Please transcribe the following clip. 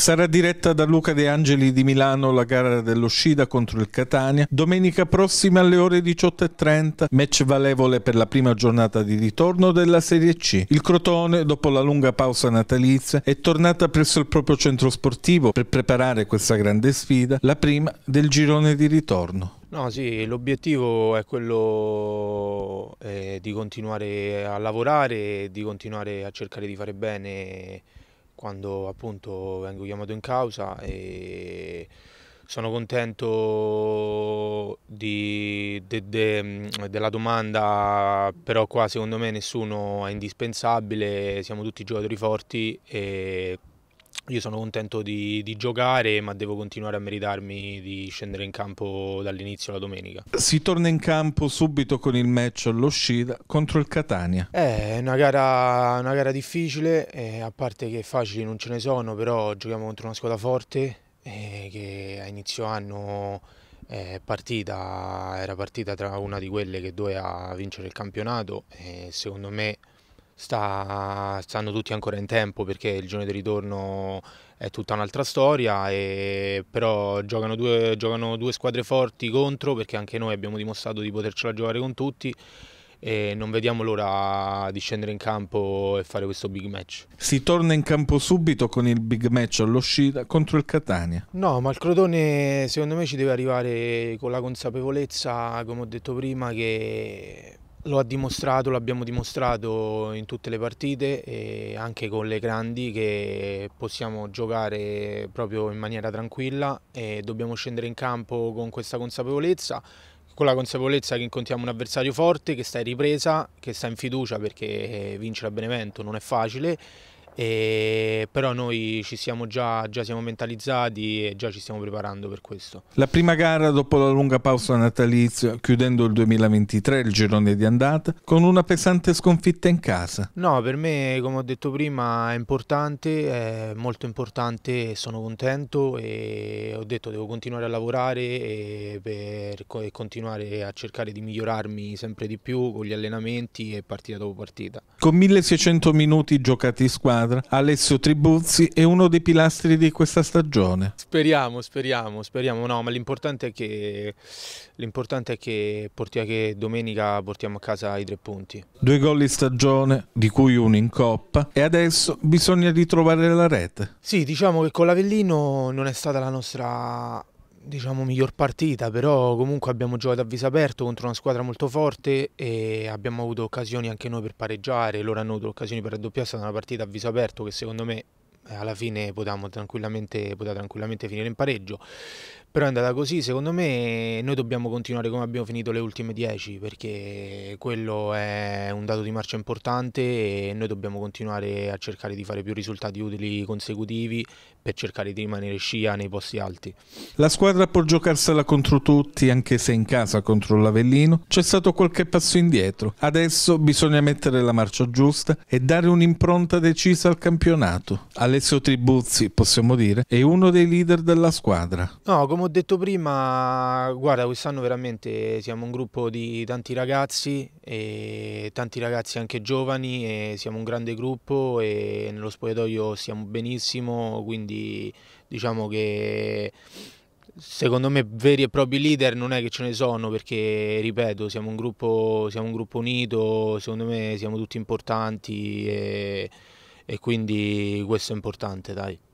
Sarà diretta da Luca De Angeli di Milano la gara dell'Oscida contro il Catania. Domenica prossima alle ore 18.30, match valevole per la prima giornata di ritorno della Serie C. Il Crotone, dopo la lunga pausa natalizia, è tornata presso il proprio centro sportivo per preparare questa grande sfida, la prima del girone di ritorno. No, sì, l'obiettivo è quello eh, di continuare a lavorare, di continuare a cercare di fare bene quando appunto vengo chiamato in causa e sono contento di, de, de, della domanda, però qua secondo me nessuno è indispensabile, siamo tutti giocatori forti e io sono contento di, di, giocare, ma devo continuare a meritarmi di scendere in campo dall'inizio la domenica. Si torna in campo subito con il match all'uscita contro il Catania. Eh, è una gara, una gara difficile, eh, a parte che facili non ce ne sono, però giochiamo contro una squadra forte eh, che a inizio anno eh, partita, era partita tra una di quelle che doveva vincere il campionato e secondo me sta, stanno tutti ancora in tempo perché il giorno di ritorno è tutta un'altra storia, e, però giocano due, giocano due squadre forti contro perché anche noi abbiamo dimostrato di potercela giocare con tutti e non vediamo l'ora di scendere in campo e fare questo big match. Si torna in campo subito con il big match all'uscita contro il Catania? No, ma il Crotone secondo me ci deve arrivare con la consapevolezza, come ho detto prima, che lo ha dimostrato, l'abbiamo dimostrato in tutte le partite e anche con le grandi che possiamo giocare proprio in maniera tranquilla e dobbiamo scendere in campo con questa consapevolezza, con la consapevolezza che incontriamo un avversario forte, che sta in ripresa, che sta in fiducia perché eh, vincere a Benevento non è facile e, eh, però noi ci siamo già, già siamo mentalizzati e già ci stiamo preparando per questo. La prima gara dopo la lunga pausa natalizia, chiudendo il 2023, il girone di andata, con una pesante sconfitta in casa. No, per me, come ho detto prima, è importante, è molto importante, sono contento e ho detto devo continuare a lavorare e per e continuare a cercare di migliorarmi sempre di più con gli allenamenti e partita dopo partita. Con 1600 minuti giocati in squadra, Alessio Tribuzzi è uno dei pilastri di questa stagione. Speriamo, speriamo, speriamo. No, ma l'importante è che, l'importante è che, che domenica portiamo a casa i tre punti. Due gol in stagione, di cui uno in coppa, e adesso bisogna ritrovare la rete. Sì, diciamo che con l'Avellino non è stata la nostra diciamo, miglior partita, però comunque abbiamo giocato a viso aperto contro una squadra molto forte e abbiamo avuto occasioni anche noi per pareggiare, loro hanno avuto occasioni per raddoppiare, è stata una partita a viso aperto che secondo me eh, alla fine potevamo tranquillamente, tranquillamente finire in pareggio. Però è andata così, secondo me noi dobbiamo continuare come abbiamo finito le ultime 10 perché quello è un dato di marcia importante e noi dobbiamo continuare a cercare di fare più risultati utili consecutivi per cercare di rimanere scia nei posti alti. La squadra può giocarsela contro tutti anche se in casa contro l'Avellino c'è stato qualche passo indietro. Adesso bisogna mettere la marcia giusta e dare un'impronta decisa al campionato. Alessio Tribuzzi, possiamo dire, è uno dei leader della squadra. No, come come ho detto prima, guarda, quest'anno veramente siamo un gruppo di tanti ragazzi, tanti ragazzi anche giovani, siamo un grande gruppo e nello spogliatoio stiamo benissimo, quindi diciamo che secondo me veri e propri leader non è che ce ne sono perché, ripeto, siamo un gruppo, siamo un gruppo unito, secondo me siamo tutti importanti e, e quindi questo è importante, dai.